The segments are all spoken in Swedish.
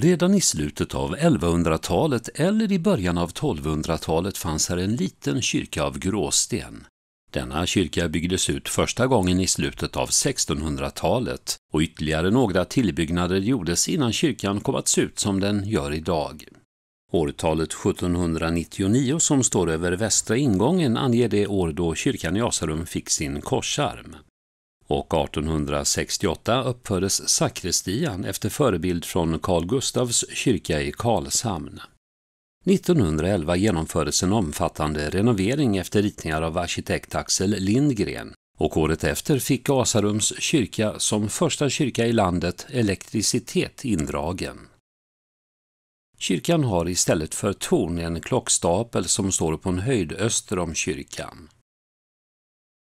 Redan i slutet av 1100-talet eller i början av 1200-talet fanns här en liten kyrka av gråsten. Denna kyrka byggdes ut första gången i slutet av 1600-talet och ytterligare några tillbyggnader gjordes innan kyrkan kom att se ut som den gör idag. Årtalet 1799 som står över västra ingången anger det år då kyrkan i Asarum fick sin korsarm och 1868 uppfördes sakristian efter förebild från Carl Gustavs kyrka i Karlshamn. 1911 genomfördes en omfattande renovering efter ritningar av arkitekt Axel Lindgren och året efter fick Asarums kyrka som första kyrka i landet elektricitet indragen. Kyrkan har istället för torn en klockstapel som står på en höjd öster om kyrkan.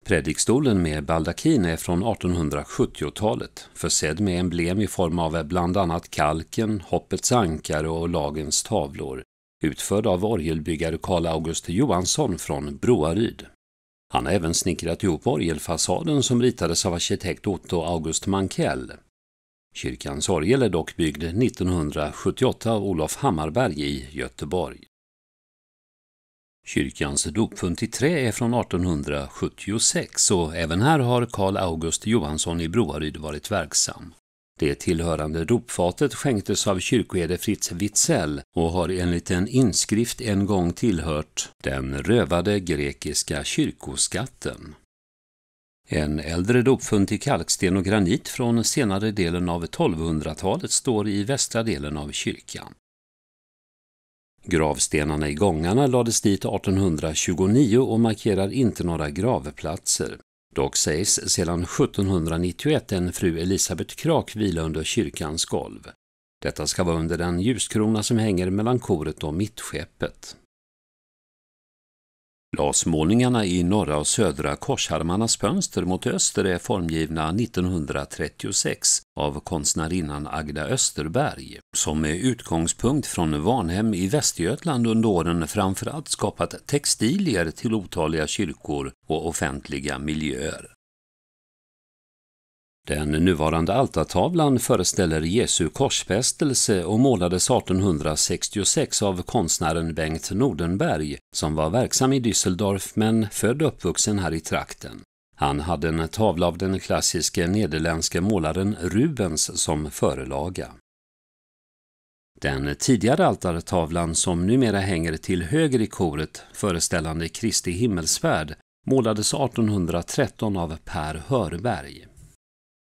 Predikstolen med baldakin är från 1870-talet, försedd med emblem i form av bland annat kalken, hoppets ankare och lagens tavlor, utförd av orgelbyggare Karl August Johansson från Broaryd. Han har även snickrat ihop orgelfasaden som ritades av arkitekt Otto August Mankell. Kyrkans orgel är dock byggd 1978 av Olof Hammarberg i Göteborg. Kyrkans dopfunt i trä är från 1876 och även här har Carl August Johansson i Broaryd varit verksam. Det tillhörande dopfatet skänktes av kyrkoherde Fritz Witzell och har enligt en inskrift en gång tillhört den rövade grekiska kyrkoskatten. En äldre dopfunt i kalksten och granit från senare delen av 1200-talet står i västra delen av kyrkan. Gravstenarna i gångarna lades dit 1829 och markerar inte några gravplatser. Dock sägs sedan 1791 en fru Elisabet Krak vila under kyrkans golv. Detta ska vara under den ljuskrona som hänger mellan koret och mittskeppet. Glasmålningarna i norra och södra korsharmarnas fönster mot öster är formgivna 1936 av konstnärinnan Agda Österberg, som med utgångspunkt från Varnhem i Västergötland under åren framförallt skapat textilier till otaliga kyrkor och offentliga miljöer. Den nuvarande altartavlan föreställer Jesu korsfästelse och målades 1866 av konstnären Bengt Nordenberg som var verksam i Düsseldorf men född och uppvuxen här i trakten. Han hade en tavla av den klassiske nederländske målaren Rubens som förelaga. Den tidigare altartavlan som numera hänger till höger i koret föreställande Kristi himmelsfärd målades 1813 av Per Hörberg.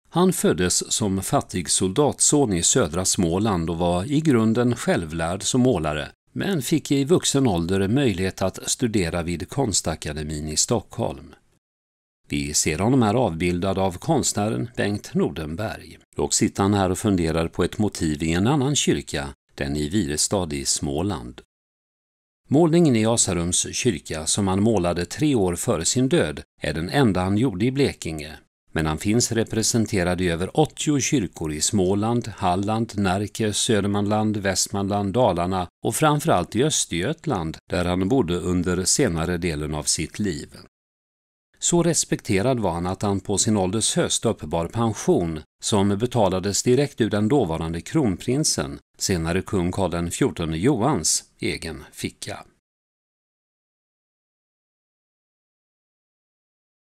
Han föddes som fattig soldatson i södra Småland och var i grunden självlärd som målare, men fick i vuxen ålder möjlighet att studera vid Konstakademin i Stockholm. Vi ser honom här avbildad av konstnären Bengt Nordenberg. Dock sitter han här och funderar på ett motiv i en annan kyrka, den i Virestad i Småland. Målningen i Asarums kyrka, som han målade tre år före sin död, är den enda han gjorde i Blekinge. Men han finns representerad i över 80 kyrkor i Småland, Halland, Närke, Södermanland, Västmanland, Dalarna och framförallt i Östergötland, där han bodde under senare delen av sitt liv. Så respekterad var han att han på sin ålders höst uppbar pension som betalades direkt ur den dåvarande kronprinsen, senare kung Karl XIV Johans, egen ficka.